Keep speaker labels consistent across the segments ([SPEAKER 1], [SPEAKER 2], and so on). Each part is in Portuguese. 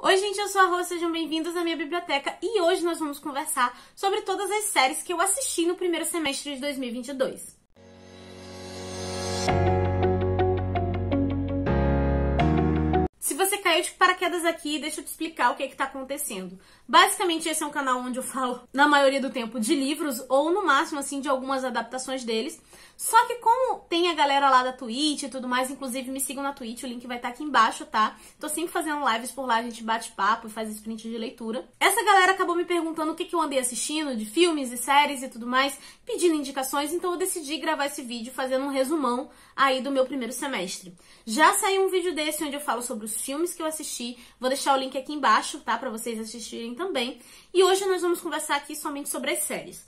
[SPEAKER 1] Oi, gente, eu sou a Rô, sejam bem-vindos à minha biblioteca e hoje nós vamos conversar sobre todas as séries que eu assisti no primeiro semestre de 2022. caiu de paraquedas aqui, deixa eu te explicar o que é está acontecendo. Basicamente, esse é um canal onde eu falo, na maioria do tempo, de livros ou no máximo, assim, de algumas adaptações deles. Só que como tem a galera lá da Twitch e tudo mais, inclusive me sigam na Twitch, o link vai estar tá aqui embaixo, tá? Tô sempre fazendo lives por lá, a gente bate papo e faz sprint de leitura. Essa galera acabou me perguntando o que, que eu andei assistindo, de filmes e séries e tudo mais, pedindo indicações, então eu decidi gravar esse vídeo fazendo um resumão aí do meu primeiro semestre. Já saiu um vídeo desse onde eu falo sobre os filmes que eu assisti. Vou deixar o link aqui embaixo, tá? Pra vocês assistirem também. E hoje nós vamos conversar aqui somente sobre as séries.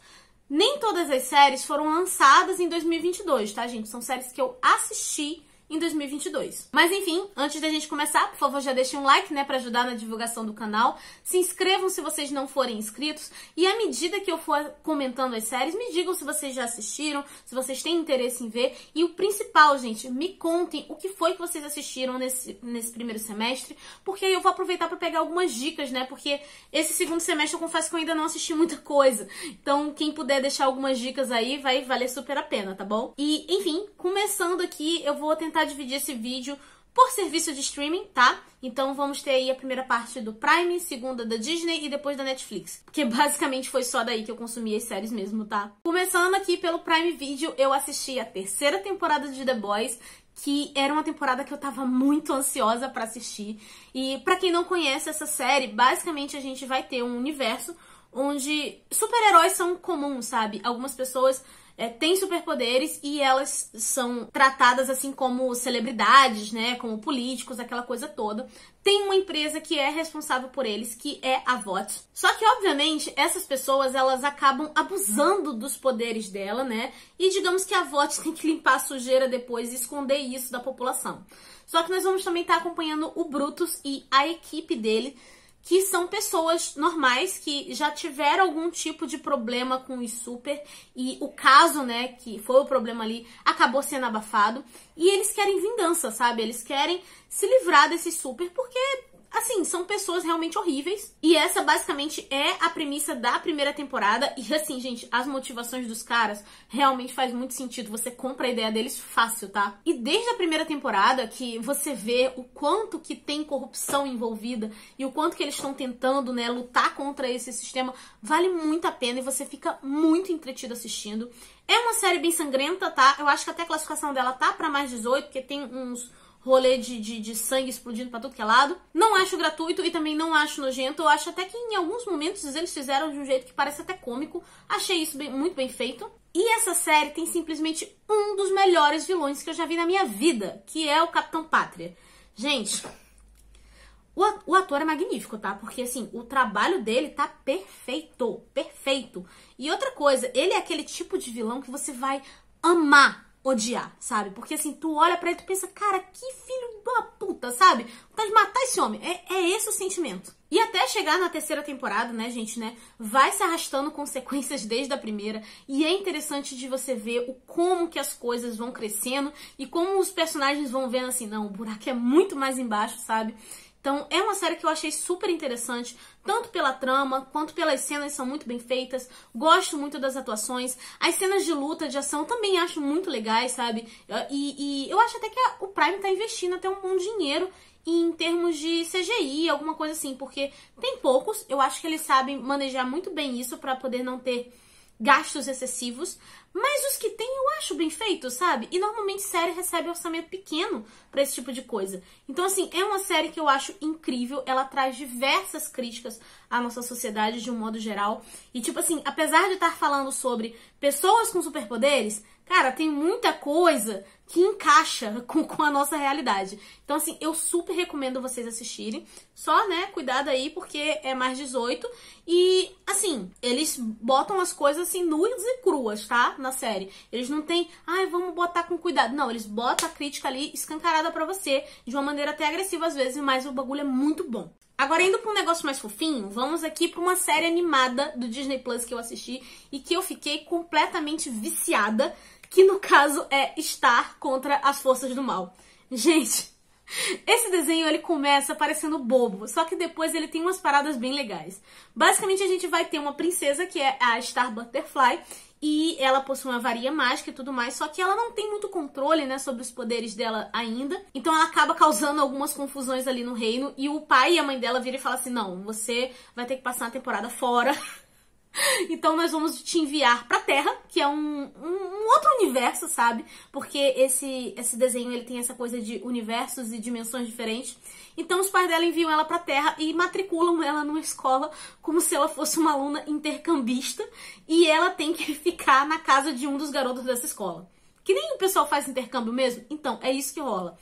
[SPEAKER 1] Nem todas as séries foram lançadas em 2022, tá, gente? São séries que eu assisti em 2022. Mas enfim, antes da gente começar, por favor, já deixem um like, né, para ajudar na divulgação do canal. Se inscrevam se vocês não forem inscritos e à medida que eu for comentando as séries, me digam se vocês já assistiram, se vocês têm interesse em ver e o principal, gente, me contem o que foi que vocês assistiram nesse, nesse primeiro semestre, porque aí eu vou aproveitar para pegar algumas dicas, né? Porque esse segundo semestre eu confesso que eu ainda não assisti muita coisa. Então, quem puder deixar algumas dicas aí vai valer super a pena, tá bom? E enfim, começando aqui, eu vou tentar dividir esse vídeo por serviço de streaming, tá? Então vamos ter aí a primeira parte do Prime, segunda da Disney e depois da Netflix. Porque basicamente foi só daí que eu consumi as séries mesmo, tá? Começando aqui pelo Prime Video, eu assisti a terceira temporada de The Boys, que era uma temporada que eu tava muito ansiosa para assistir. E para quem não conhece essa série, basicamente a gente vai ter um universo onde super-heróis são comuns, sabe? Algumas pessoas é, têm superpoderes e elas são tratadas assim como celebridades, né? Como políticos, aquela coisa toda. Tem uma empresa que é responsável por eles, que é a VOT. Só que, obviamente, essas pessoas elas acabam abusando dos poderes dela, né? E digamos que a VOT tem que limpar a sujeira depois e esconder isso da população. Só que nós vamos também estar tá acompanhando o Brutus e a equipe dele que são pessoas normais que já tiveram algum tipo de problema com os super e o caso, né, que foi o problema ali, acabou sendo abafado e eles querem vingança, sabe? Eles querem se livrar desse super porque Assim, são pessoas realmente horríveis. E essa basicamente é a premissa da primeira temporada. E assim, gente, as motivações dos caras realmente faz muito sentido. Você compra a ideia deles fácil, tá? E desde a primeira temporada que você vê o quanto que tem corrupção envolvida e o quanto que eles estão tentando, né, lutar contra esse sistema, vale muito a pena e você fica muito entretido assistindo. É uma série bem sangrenta, tá? Eu acho que até a classificação dela tá para mais 18, porque tem uns rolê de, de, de sangue explodindo para todo que é lado. Não acho gratuito e também não acho nojento. Eu acho até que em alguns momentos eles fizeram de um jeito que parece até cômico. Achei isso bem, muito bem feito. E essa série tem simplesmente um dos melhores vilões que eu já vi na minha vida, que é o Capitão Pátria. Gente, o ator é magnífico, tá? Porque, assim, o trabalho dele tá perfeito, perfeito. E outra coisa, ele é aquele tipo de vilão que você vai amar odiar, sabe? Porque assim, tu olha para ele e tu pensa, cara, que filho da puta, sabe? Vontade de matar esse homem. É, é esse o sentimento. E até chegar na terceira temporada, né, gente, né? Vai se arrastando consequências desde a primeira. E é interessante de você ver o como que as coisas vão crescendo e como os personagens vão vendo assim, não, o buraco é muito mais embaixo, sabe? Então, é uma série que eu achei super interessante, tanto pela trama quanto pelas cenas são muito bem feitas. Gosto muito das atuações. As cenas de luta, de ação, também acho muito legais, sabe? E, e eu acho até que a, o Prime tá investindo até um bom dinheiro em termos de CGI, alguma coisa assim, porque tem poucos. Eu acho que eles sabem manejar muito bem isso para poder não ter gastos excessivos, mas os que tem eu acho bem feito, sabe? E normalmente série recebe orçamento pequeno para esse tipo de coisa. Então, assim, é uma série que eu acho incrível, ela traz diversas críticas à nossa sociedade de um modo geral. E, tipo assim, apesar de estar falando sobre pessoas com superpoderes, cara, tem muita coisa que encaixa com, com a nossa realidade. Então, assim, eu super recomendo vocês assistirem. Só, né, cuidado aí, porque é mais 18. E, assim, eles botam as coisas, assim, nuas e cruas, tá? Na série. Eles não tem, ai, vamos botar com cuidado. Não, eles botam a crítica ali escancarada para você, de uma maneira até agressiva às vezes, mas o bagulho é muito bom. Agora, indo pra um negócio mais fofinho, vamos aqui pra uma série animada do Disney Plus que eu assisti e que eu fiquei completamente viciada que no caso é estar contra as forças do mal. Gente, esse desenho ele começa parecendo bobo, só que depois ele tem umas paradas bem legais. Basicamente a gente vai ter uma princesa que é a Star Butterfly e ela possui uma varia mágica e tudo mais, só que ela não tem muito controle, né, sobre os poderes dela ainda. Então ela acaba causando algumas confusões ali no reino e o pai e a mãe dela viram e falam assim: "Não, você vai ter que passar uma temporada fora". Então nós vamos te enviar pra Terra, que é um, um, um, outro universo, sabe? Porque esse, esse desenho ele tem essa coisa de universos e dimensões diferentes. Então os pais dela enviam ela pra Terra e matriculam ela numa escola como se ela fosse uma aluna intercambista. E ela tem que ficar na casa de um dos garotos dessa escola. Que nem o pessoal faz intercâmbio mesmo. Então, é isso que rola.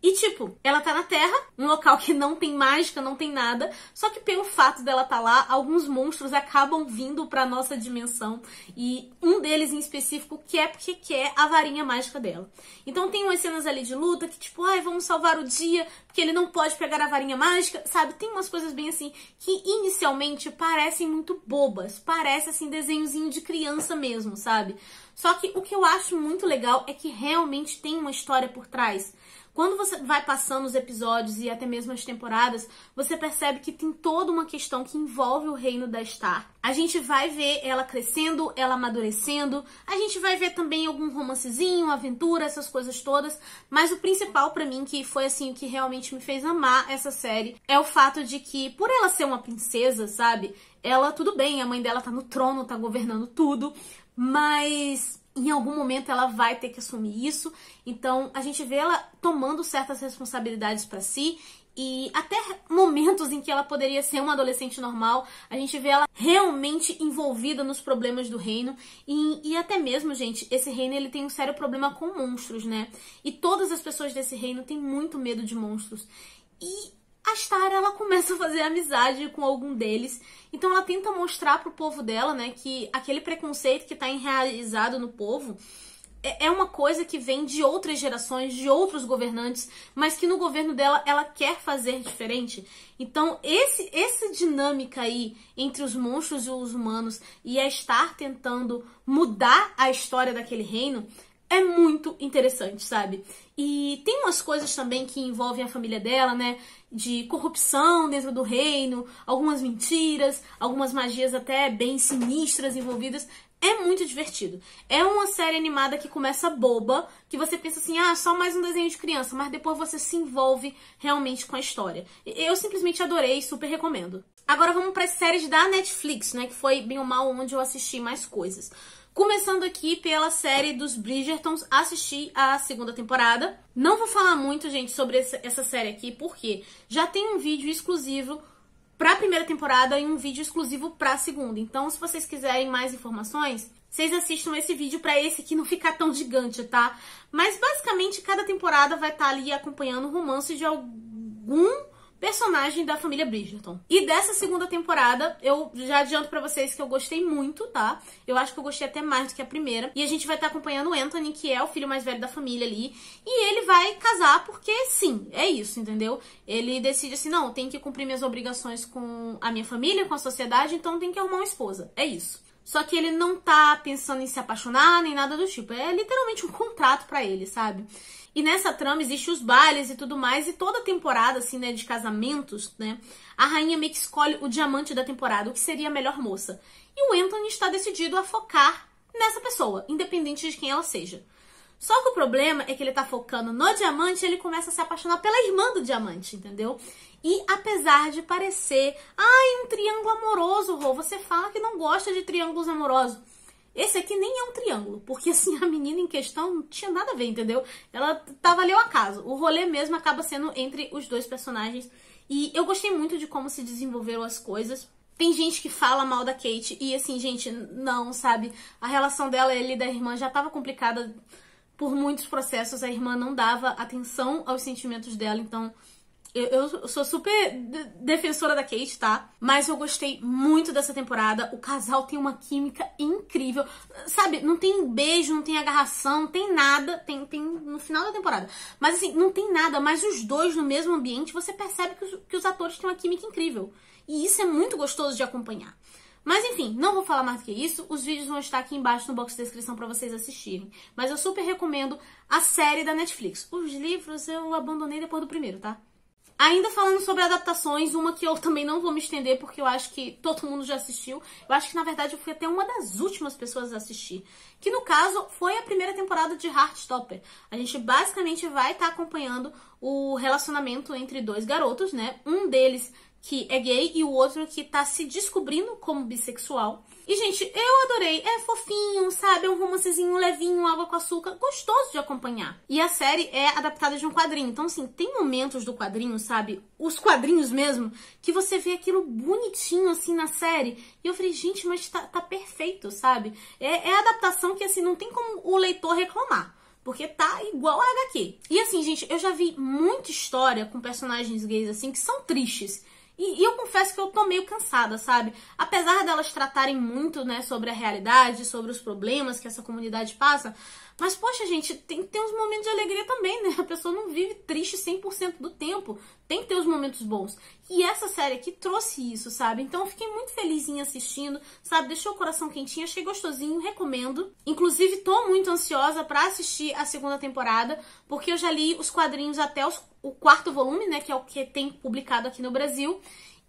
[SPEAKER 1] E tipo, ela tá na Terra, um local que não tem mágica, não tem nada, só que pelo fato dela tá lá, alguns monstros acabam vindo pra nossa dimensão e um deles em específico quer porque quer a varinha mágica dela. Então tem umas cenas ali de luta que tipo, ai, vamos salvar o dia, porque ele não pode pegar a varinha mágica, sabe? Tem umas coisas bem assim que inicialmente parecem muito bobas, parece assim desenhozinho de criança mesmo, sabe? Só que o que eu acho muito legal é que realmente tem uma história por trás. Quando você vai passando os episódios e até mesmo as temporadas, você percebe que tem toda uma questão que envolve o reino da Star. A gente vai ver ela crescendo, ela amadurecendo, a gente vai ver também algum romancezinho, aventura, essas coisas todas, mas o principal para mim que foi assim o que realmente me fez amar essa série é o fato de que por ela ser uma princesa, sabe? Ela tudo bem, a mãe dela tá no trono, tá governando tudo, mas em algum momento ela vai ter que assumir isso. Então a gente vê ela tomando certas responsabilidades para si e até momentos em que ela poderia ser uma adolescente normal, a gente vê ela realmente envolvida nos problemas do reino e, e até mesmo, gente, esse reino ele tem um sério problema com monstros, né? E todas as pessoas desse reino têm muito medo de monstros. E a Star ela começa a fazer amizade com algum deles. Então ela tenta mostrar pro povo dela, né, que aquele preconceito que tá enraizado no povo é, é uma coisa que vem de outras gerações, de outros governantes, mas que no governo dela ela quer fazer diferente. Então, esse essa dinâmica aí entre os monstros e os humanos e a Star tentando mudar a história daquele reino é muito interessante, sabe? E tem umas coisas também que envolvem a família dela, né? De corrupção dentro do reino, algumas mentiras, algumas magias até bem sinistras envolvidas. É muito divertido. É uma série animada que começa boba, que você pensa assim, ah, só mais um desenho de criança, mas depois você se envolve realmente com a história. Eu simplesmente adorei, super recomendo. Agora vamos para as séries da Netflix, né? Que foi bem ou mal onde eu assisti mais coisas. Começando aqui pela série dos Bridgertons, assisti a segunda temporada. Não vou falar muito, gente, sobre essa série aqui, porque já tem um vídeo exclusivo para a primeira temporada e um vídeo exclusivo para a segunda. Então, se vocês quiserem mais informações, vocês assistam esse vídeo para esse aqui não ficar tão gigante, tá? Mas basicamente cada temporada vai estar tá ali acompanhando o romance de algum personagem da família Bridgerton. E dessa segunda temporada, eu já adianto para vocês que eu gostei muito, tá? Eu acho que eu gostei até mais do que a primeira. E a gente vai estar tá acompanhando o Anthony, que é o filho mais velho da família ali. E ele vai casar porque sim, é isso, entendeu? Ele decide assim: não, tem que cumprir minhas obrigações com a minha família, com a sociedade, então tem que arrumar uma esposa. É isso. Só que ele não tá pensando em se apaixonar nem nada do tipo. É literalmente um contrato para ele, sabe? E nessa trama existe os bailes e tudo mais, e toda temporada, assim, né, de casamentos, né, a rainha meio que escolhe o diamante da temporada, o que seria a melhor moça. E o Anthony está decidido a focar nessa pessoa, independente de quem ela seja. Só que o problema é que ele tá focando no diamante e ele começa a se apaixonar pela irmã do diamante, entendeu? E apesar de parecer, ai, um triângulo amoroso, Rô, você fala que não gosta de triângulos amorosos. Esse aqui nem é um triângulo, porque assim a menina em questão não tinha nada a ver, entendeu? Ela tava ali ao acaso. O rolê mesmo acaba sendo entre os dois personagens. E eu gostei muito de como se desenvolveram as coisas. Tem gente que fala mal da Kate e assim, gente, não, sabe? A relação dela e da irmã já tava complicada por muitos processos. A irmã não dava atenção aos sentimentos dela, então eu, eu, sou super defensora da Kate, tá? Mas eu gostei muito dessa temporada. O casal tem uma química incrível. Sabe, não tem beijo, não tem agarração, não tem nada. Tem, tem no final da temporada. Mas assim, não tem nada. Mas os dois no mesmo ambiente, você percebe que os, que os atores têm uma química incrível. E isso é muito gostoso de acompanhar. Mas enfim, não vou falar mais do que isso. Os vídeos vão estar aqui embaixo no box de descrição para vocês assistirem. Mas eu super recomendo a série da Netflix. Os livros eu abandonei depois do primeiro, tá? Ainda falando sobre adaptações, uma que eu também não vou me estender porque eu acho que todo mundo já assistiu. Eu acho que na verdade eu fui até uma das últimas pessoas a assistir, que no caso foi a primeira temporada de Heartstopper. A gente basicamente vai estar tá acompanhando o relacionamento entre dois garotos, né? Um deles que é gay e o outro que tá se descobrindo como bissexual. E, gente, eu adorei. É fofinho, sabe? É um romancezinho levinho, água com açúcar, gostoso de acompanhar. E a série é adaptada de um quadrinho. Então, assim, tem momentos do quadrinho, sabe? Os quadrinhos mesmo, que você vê aquilo bonitinho, assim, na série. E eu falei, gente, mas tá, tá perfeito, sabe? É, é a adaptação que, assim, não tem como o leitor reclamar. Porque tá igual a HQ. E assim, gente, eu já vi muita história com personagens gays assim que são tristes. E, e, eu confesso que eu tô meio cansada, sabe? Apesar delas tratarem muito, né, sobre a realidade, sobre os problemas que essa comunidade passa, mas, poxa, gente, tem que ter uns momentos de alegria também, né? A pessoa não vive triste 100% do tempo. Tem que ter os momentos bons. E essa série aqui trouxe isso, sabe? Então, eu fiquei muito feliz em assistindo, sabe? Deixou o coração quentinho, achei gostosinho, recomendo. Inclusive, tô muito ansiosa para assistir a segunda temporada, porque eu já li os quadrinhos até os, o quarto volume, né? Que é o que tem publicado aqui no Brasil.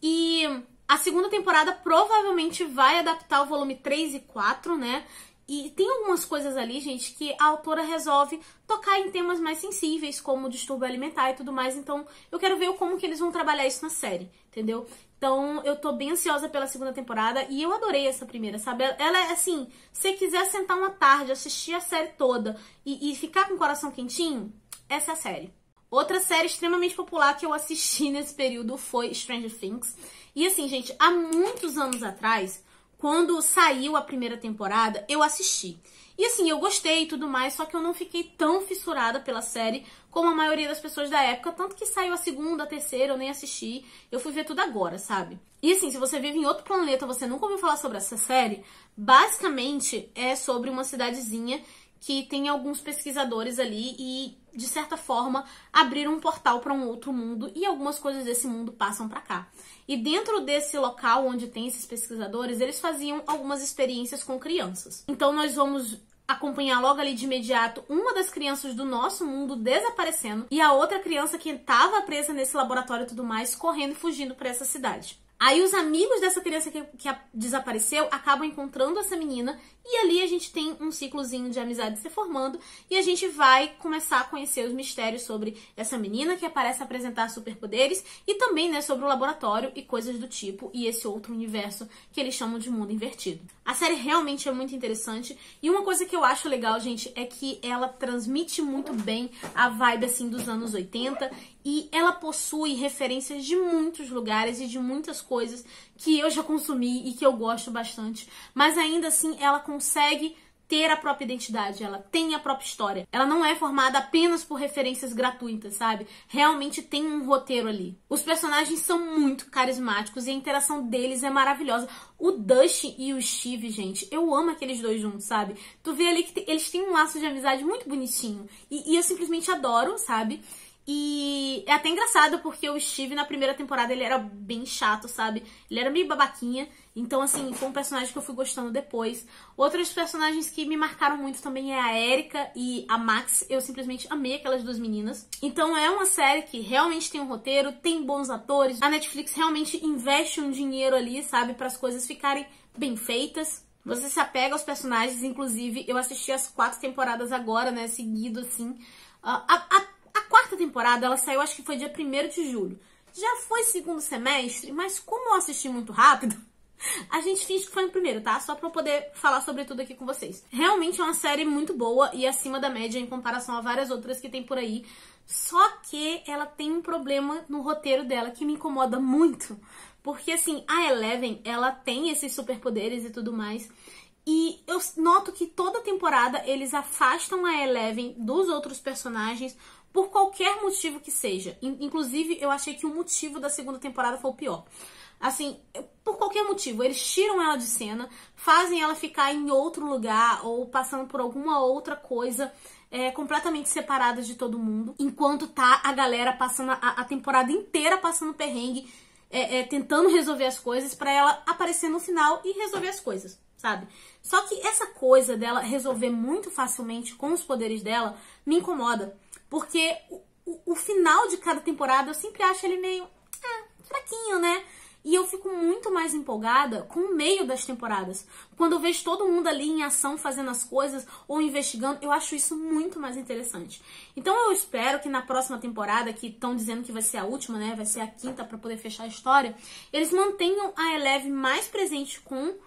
[SPEAKER 1] E a segunda temporada provavelmente vai adaptar o volume 3 e 4, né? E tem algumas coisas ali, gente, que a autora resolve tocar em temas mais sensíveis, como distúrbio alimentar e tudo mais. Então, eu quero ver como que eles vão trabalhar isso na série, entendeu? Então, eu tô bem ansiosa pela segunda temporada e eu adorei essa primeira, sabe? Ela é assim, se quiser sentar uma tarde, assistir a série toda e, e ficar com o coração quentinho, essa é a série. Outra série extremamente popular que eu assisti nesse período foi Stranger Things. E assim, gente, há muitos anos atrás, quando saiu a primeira temporada, eu assisti. E assim, eu gostei e tudo mais, só que eu não fiquei tão fissurada pela série como a maioria das pessoas da época, tanto que saiu a segunda, a terceira, eu nem assisti. Eu fui ver tudo agora, sabe? E assim, se você vive em outro planeta, você nunca ouviu falar sobre essa série, basicamente é sobre uma cidadezinha que tem alguns pesquisadores ali e de certa forma, abrir um portal para um outro mundo e algumas coisas desse mundo passam para cá. E dentro desse local onde tem esses pesquisadores, eles faziam algumas experiências com crianças. Então nós vamos acompanhar logo ali de imediato uma das crianças do nosso mundo desaparecendo e a outra criança que estava presa nesse laboratório e tudo mais correndo e fugindo para essa cidade. Aí os amigos dessa criança que, que desapareceu acabam encontrando essa menina e ali a gente tem um ciclozinho de amizade se formando e a gente vai começar a conhecer os mistérios sobre essa menina que aparece apresentar superpoderes e também, né, sobre o laboratório e coisas do tipo e esse outro universo que eles chamam de mundo invertido. A série realmente é muito interessante e uma coisa que eu acho legal, gente, é que ela transmite muito bem a vibe assim dos anos 80 e ela possui referências de muitos lugares e de muitas coisas que eu já consumi e que eu gosto bastante, mas ainda assim ela consegue ter a própria identidade, ela tem a própria história. Ela não é formada apenas por referências gratuitas, sabe? Realmente tem um roteiro ali. Os personagens são muito carismáticos e a interação deles é maravilhosa. O Dash e o Steve, gente, eu amo aqueles dois juntos, sabe? Tu vê ali que eles têm um laço de amizade muito bonitinho. E, e eu simplesmente adoro, sabe? E é até engraçado porque o Steve na primeira temporada ele era bem chato, sabe? Ele era meio babaquinha. Então, assim, foi um personagem que eu fui gostando depois. Outros personagens que me marcaram muito também é a Erika e a Max. Eu simplesmente amei aquelas duas meninas. Então, é uma série que realmente tem um roteiro, tem bons atores. A Netflix realmente investe um dinheiro ali, sabe? Para as coisas ficarem bem feitas. Você se apega aos personagens, inclusive eu assisti as quatro temporadas agora, né? Seguido, assim. Ah, a, a, quarta temporada, ela saiu, acho que foi dia 1 de julho. Já foi segundo semestre, mas como eu assisti muito rápido, a gente finge que foi no primeiro, tá? Só pra eu poder falar sobre tudo aqui com vocês. Realmente é uma série muito boa e acima da média em comparação a várias outras que tem por aí. Só que ela tem um problema no roteiro dela que me incomoda muito. Porque, assim, a Eleven, ela tem esses superpoderes e tudo mais. E eu noto que toda temporada eles afastam a Eleven dos outros personagens por qualquer motivo que seja. Inclusive, eu achei que o motivo da segunda temporada foi o pior. Assim, por qualquer motivo, eles tiram ela de cena, fazem ela ficar em outro lugar ou passando por alguma outra coisa é, completamente separada de todo mundo, enquanto tá a galera passando a, a temporada inteira passando perrengue, é, é, tentando resolver as coisas para ela aparecer no final e resolver as coisas sabe? Só que essa coisa dela resolver muito facilmente com os poderes dela me incomoda. Porque o, o, o final de cada temporada eu sempre acho ele meio é, fraquinho, né? E eu fico muito mais empolgada com o meio das temporadas. Quando eu vejo todo mundo ali em ação fazendo as coisas ou investigando, eu acho isso muito mais interessante. Então eu espero que na próxima temporada, que estão dizendo que vai ser a última, né? Vai ser a quinta para poder fechar a história, eles mantenham a Eleve mais presente com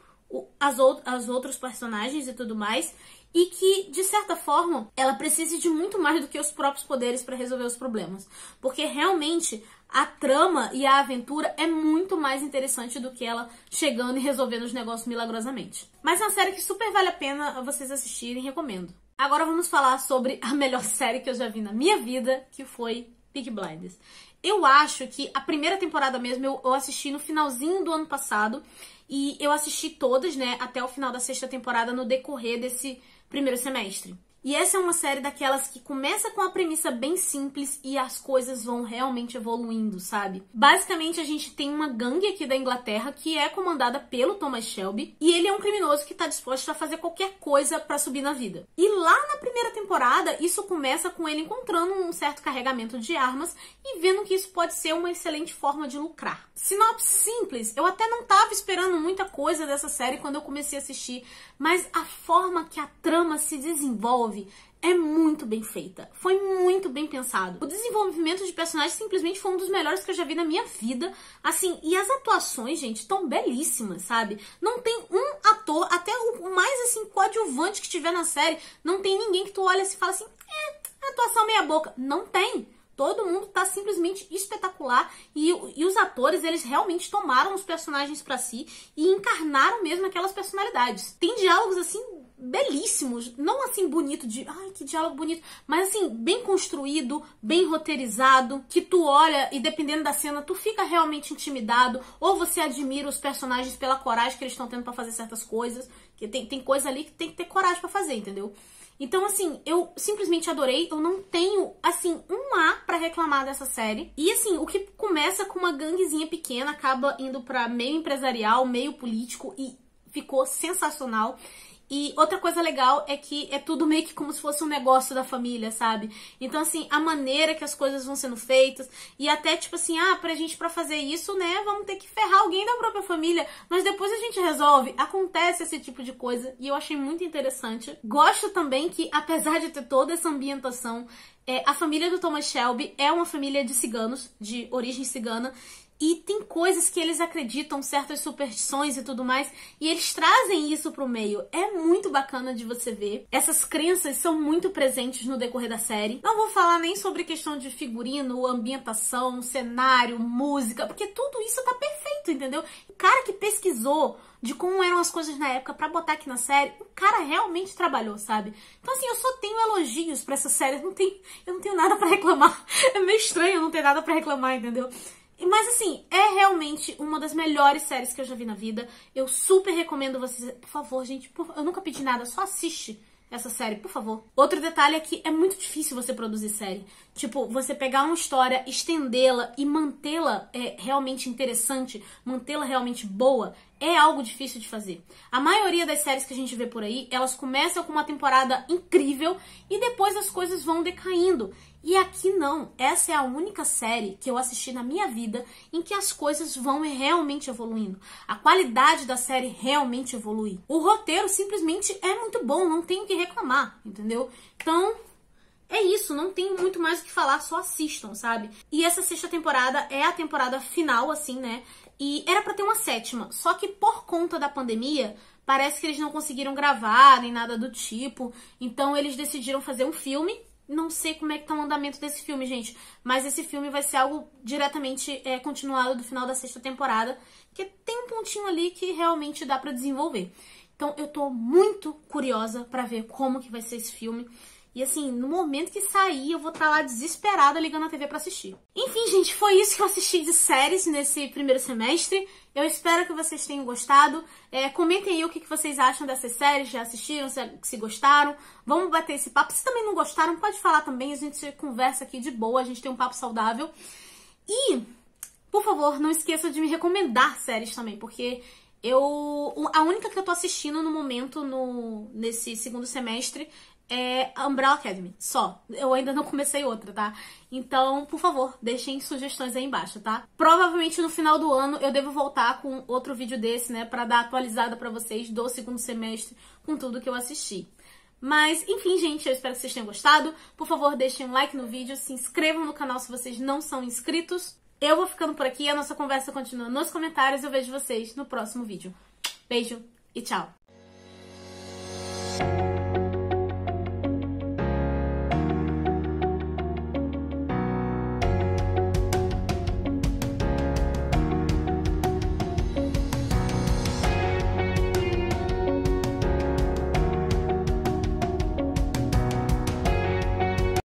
[SPEAKER 1] as, outras as personagens e tudo mais e que, de certa forma, ela precise de muito mais do que os próprios poderes para resolver os problemas. Porque realmente a trama e a aventura é muito mais interessante do que ela chegando e resolvendo os negócios milagrosamente. Mas é uma série que super vale a pena vocês assistirem, recomendo. Agora vamos falar sobre a melhor série que eu já vi na minha vida, que foi Peak Blinders. Eu acho que a primeira temporada mesmo eu assisti no finalzinho do ano passado e eu assisti todas, né, até o final da sexta temporada no decorrer desse primeiro semestre e essa é uma série daquelas que começa com a premissa bem simples e as coisas vão realmente evoluindo, sabe? Basicamente, a gente tem uma gangue aqui da Inglaterra que é comandada pelo Thomas Shelby e ele é um criminoso que tá disposto a fazer qualquer coisa para subir na vida. E lá na primeira temporada, isso começa com ele encontrando um certo carregamento de armas e vendo que isso pode ser uma excelente forma de lucrar. Sinopse simples, eu até não tava esperando muita coisa dessa série quando eu comecei a assistir, mas a forma que a trama se desenvolve é muito bem feita. Foi muito bem pensado. O desenvolvimento de personagens simplesmente foi um dos melhores que eu já vi na minha vida. Assim, e as atuações, gente, estão belíssimas, sabe? Não tem um ator, até o mais assim coadjuvante que tiver na série, não tem ninguém que tu olha assim e fala assim: "É, atuação meia boca". Não tem. Todo mundo tá simplesmente espetacular e, e os atores, eles realmente tomaram os personagens para si e encarnaram mesmo aquelas personalidades. Tem diálogos assim belíssimos. Não assim bonito de, ai, que diálogo bonito, mas assim, bem construído, bem roteirizado, que tu olha e dependendo da cena tu fica realmente intimidado, ou você admira os personagens pela coragem que eles estão tendo para fazer certas coisas, que tem, tem coisa ali que tem que ter coragem para fazer, entendeu? Então, assim, eu simplesmente adorei. Eu não tenho, assim, um A para reclamar dessa série. E, assim, o que começa com uma ganguezinha pequena acaba indo pra meio empresarial, meio político e ficou sensacional. E outra coisa legal é que é tudo meio que como se fosse um negócio da família, sabe? Então, assim, a maneira que as coisas vão sendo feitas, e até tipo assim, ah, pra gente pra fazer isso, né, vamos ter que ferrar alguém da própria família, mas depois a gente resolve. Acontece esse tipo de coisa, e eu achei muito interessante. Gosto também que, apesar de ter toda essa ambientação, é, a família do Thomas Shelby é uma família de ciganos, de origem cigana, e tem coisas que eles acreditam, certas superstições e tudo mais, e eles trazem isso pro meio. É muito bacana de você ver. Essas crenças são muito presentes no decorrer da série. Não vou falar nem sobre questão de figurino, ambientação, cenário, música, porque tudo isso tá perfeito, entendeu? O cara que pesquisou de como eram as coisas na época para botar aqui na série, o cara realmente trabalhou, sabe? Então assim, eu só tenho elogios para essa série, eu não tenho, eu não tenho nada para reclamar. É meio estranho eu não ter nada para reclamar, entendeu? Mas assim, é realmente uma das melhores séries que eu já vi na vida. Eu super recomendo vocês. Por favor, gente, por... eu nunca pedi nada, só assiste essa série, por favor. Outro detalhe é que é muito difícil você produzir série. Tipo, você pegar uma história, estendê-la e mantê-la é, realmente interessante, mantê-la realmente boa, é algo difícil de fazer. A maioria das séries que a gente vê por aí, elas começam com uma temporada incrível e depois as coisas vão decaindo. E aqui não. Essa é a única série que eu assisti na minha vida em que as coisas vão realmente evoluindo. A qualidade da série realmente evolui. O roteiro simplesmente é muito bom, não tenho que reclamar, entendeu? Então, é isso, não tem muito mais o que falar, só assistam, sabe? E essa sexta temporada é a temporada final, assim, né? E era para ter uma sétima, só que por conta da pandemia, parece que eles não conseguiram gravar nem nada do tipo. Então eles decidiram fazer um filme. Não sei como é que tá o andamento desse filme, gente. Mas esse filme vai ser algo diretamente é, continuado do final da sexta temporada. Que tem um pontinho ali que realmente dá para desenvolver. Então eu tô muito curiosa para ver como que vai ser esse filme. E assim, no momento que sair, eu vou estar tá lá desesperada ligando a TV para assistir. Enfim, gente, foi isso que eu assisti de séries nesse primeiro semestre. Eu espero que vocês tenham gostado. É, comentem aí o que, que vocês acham dessas séries, já assistiram, se, se gostaram. Vamos bater esse papo. Se também não gostaram, pode falar também. A gente conversa aqui de boa, a gente tem um papo saudável. E, por favor, não esqueça de me recomendar séries também, porque eu. A única que eu tô assistindo no momento, no, nesse segundo semestre, é a Umbrella Academy, só. Eu ainda não comecei outra, tá? Então, por favor, deixem sugestões aí embaixo, tá? Provavelmente no final do ano eu devo voltar com outro vídeo desse, né? Pra dar atualizada pra vocês do segundo semestre com tudo que eu assisti. Mas, enfim, gente, eu espero que vocês tenham gostado. Por favor, deixem um like no vídeo, se inscrevam no canal se vocês não são inscritos. Eu vou ficando por aqui, a nossa conversa continua nos comentários. Eu vejo vocês no próximo vídeo. Beijo e tchau!